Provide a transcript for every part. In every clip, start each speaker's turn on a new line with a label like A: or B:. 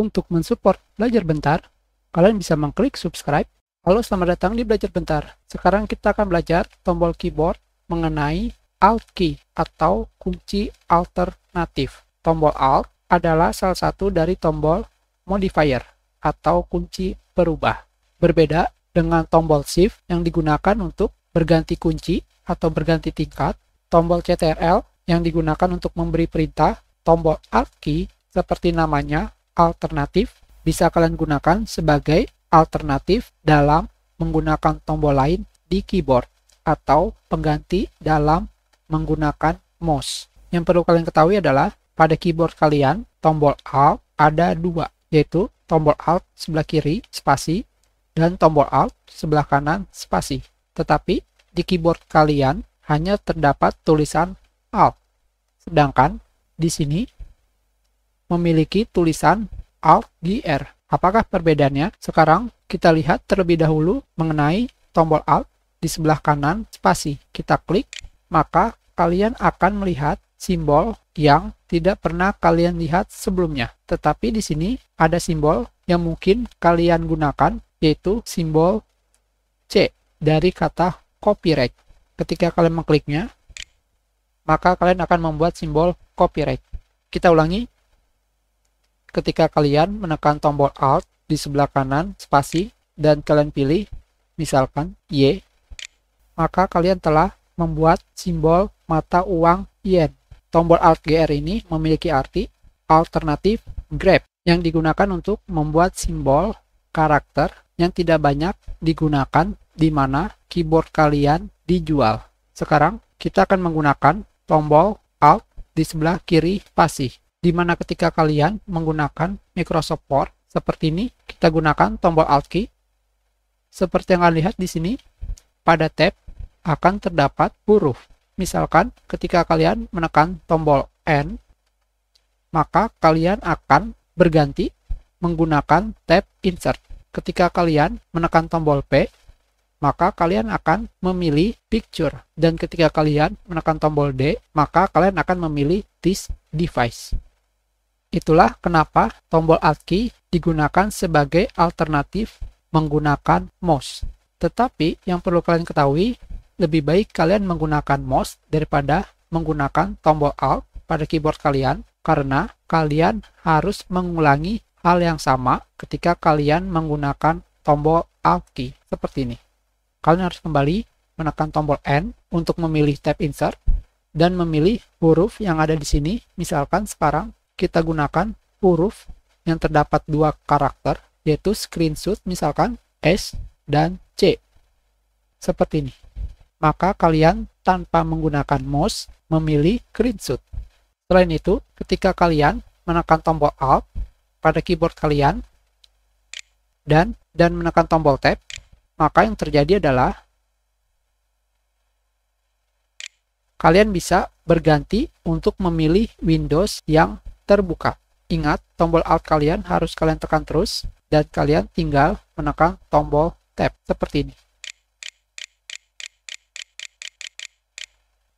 A: Untuk mensupport Belajar Bentar, kalian bisa mengklik subscribe. Halo, selamat datang di Belajar Bentar. Sekarang kita akan belajar tombol keyboard mengenai Alt Key atau kunci alternatif. Tombol Alt adalah salah satu dari tombol modifier atau kunci perubah. Berbeda dengan tombol Shift yang digunakan untuk berganti kunci atau berganti tingkat, tombol CTRL yang digunakan untuk memberi perintah, tombol Alt Key seperti namanya alternatif bisa kalian gunakan sebagai alternatif dalam menggunakan tombol lain di keyboard atau pengganti dalam menggunakan mouse. Yang perlu kalian ketahui adalah pada keyboard kalian tombol Alt ada dua, yaitu tombol Alt sebelah kiri spasi dan tombol Alt sebelah kanan spasi. Tetapi di keyboard kalian hanya terdapat tulisan Alt, sedangkan di sini memiliki tulisan Alt, GR. Apakah perbedaannya? Sekarang kita lihat terlebih dahulu mengenai tombol Alt di sebelah kanan spasi. Kita klik, maka kalian akan melihat simbol yang tidak pernah kalian lihat sebelumnya. Tetapi di sini ada simbol yang mungkin kalian gunakan, yaitu simbol C dari kata copyright. Ketika kalian mengkliknya, maka kalian akan membuat simbol copyright. Kita ulangi, ketika kalian menekan tombol Alt di sebelah kanan spasi dan kalian pilih misalkan Y, maka kalian telah membuat simbol mata uang yen. Tombol Alt GR ini memiliki arti alternatif grab yang digunakan untuk membuat simbol karakter yang tidak banyak digunakan di mana keyboard kalian dijual. Sekarang kita akan menggunakan tombol Alt di sebelah kiri spasi di mana ketika kalian menggunakan Microsoft Word seperti ini, kita gunakan tombol Alt key. Seperti yang kalian lihat di sini, pada tab akan terdapat huruf. Misalkan ketika kalian menekan tombol N, maka kalian akan berganti menggunakan tab Insert. Ketika kalian menekan tombol P, maka kalian akan memilih Picture. Dan ketika kalian menekan tombol D, maka kalian akan memilih This Device. Itulah kenapa tombol Alt key digunakan sebagai alternatif menggunakan mouse. Tetapi yang perlu kalian ketahui, lebih baik kalian menggunakan mouse daripada menggunakan tombol Alt pada keyboard kalian karena kalian harus mengulangi hal yang sama ketika kalian menggunakan tombol Alt key seperti ini. Kalian harus kembali menekan tombol N untuk memilih tab insert dan memilih huruf yang ada di sini, misalkan sekarang kita gunakan huruf yang terdapat dua karakter, yaitu screenshot misalkan S dan C. Seperti ini. Maka kalian tanpa menggunakan mouse memilih screenshot. Selain itu, ketika kalian menekan tombol Alt pada keyboard kalian dan dan menekan tombol Tab, maka yang terjadi adalah kalian bisa berganti untuk memilih Windows yang terbuka. Ingat, tombol Alt kalian harus kalian tekan terus, dan kalian tinggal menekan tombol Tab seperti ini.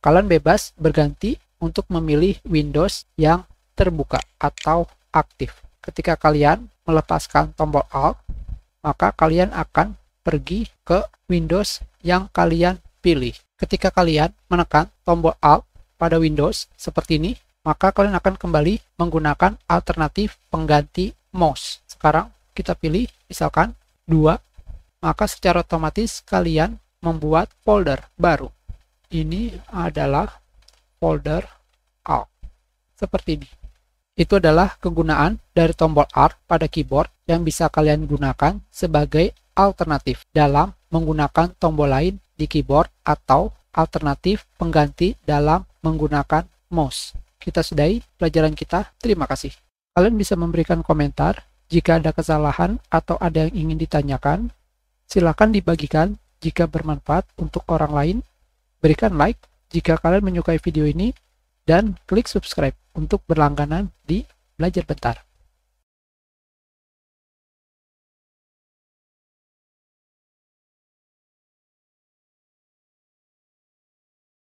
A: Kalian bebas berganti untuk memilih Windows yang terbuka atau aktif. Ketika kalian melepaskan tombol Alt, maka kalian akan pergi ke Windows yang kalian pilih. Ketika kalian menekan tombol Alt pada Windows seperti ini, maka kalian akan kembali menggunakan alternatif pengganti mouse. Sekarang kita pilih misalkan 2, maka secara otomatis kalian membuat folder baru. Ini adalah folder alt. Seperti ini. Itu adalah kegunaan dari tombol R pada keyboard yang bisa kalian gunakan sebagai alternatif dalam menggunakan tombol lain di keyboard atau alternatif pengganti dalam menggunakan mouse kita sudahi pelajaran kita. Terima kasih. Kalian bisa memberikan komentar jika ada kesalahan atau ada yang ingin ditanyakan. Silakan dibagikan jika bermanfaat untuk orang lain. Berikan like jika kalian menyukai video ini dan klik subscribe untuk berlangganan di Belajar Bentar.